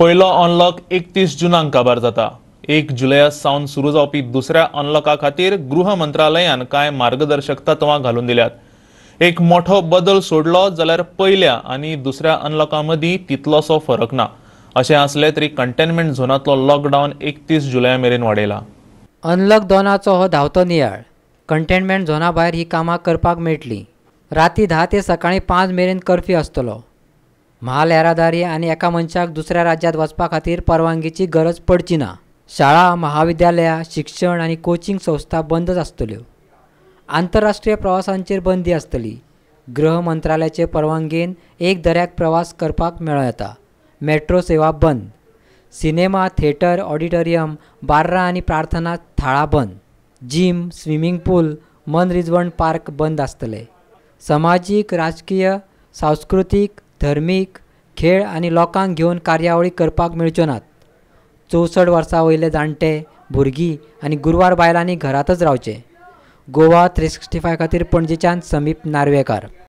पयलो अनलॉक एकतीस जुनाक काबार जाता एक जुलया सावन सुरू जावपी दुसऱ्या अनलॉका खातीर गृह मंत्रालयान कांय मार्गदर्शक तत्वां घालून दिल्यात एक मोठो बदल सोडलो जाल्यार पयल्या आनी दुसऱ्या अनलॉका मदीं तितलोसो फरक ना अशें आसलें तरी कंटेनमेंट झोनांतलो लॉकडावन एकतीस जुलया मेरेन वाडयला अनलॉक दोनाचो हो धांवतो नियाळ कंटेनमेंट झोना भायर ही कामां करपाक मेळटली राती धा ते सकाळीं पांच मेरेन कर्फ्यू आसतलो म्हाल येरादारी आणि एका मनशाक दुसऱ्या राज्यात वचपा खातीर परवानगीची गरज पडची ना शाळा महाविद्यालयां शिक्षण आणि कोचिंग संस्था बंदच आसतल्यो आंतरराष्ट्रीय प्रवासांचेर बंदी असतली गृह मंत्रालयाचे परवानगेन एक दर्याक प्रवास करपाक मेळो येता मेट्रो सेवा बंद सिनेमा थिएटर ऑडिटोरियम बार्रा आणि प्रार्थना थाळा बंद जीम स्विमिंग पूल मनरिजवण पार्क बंद असतले समाजीक राजकीय सांस्कृतिक धर्मीक खेळ आणि लोकांक घेऊन कार्यावळी करपाक मेळच्यो नात चौसठ वर्सां वयले जाणटे भुरगीं आनी गुरवार बायलांनी घरांतच रावचे गोवा थ्री सिक्स्टी फाय खातीर पणजेच्यान समीप नार्वेकार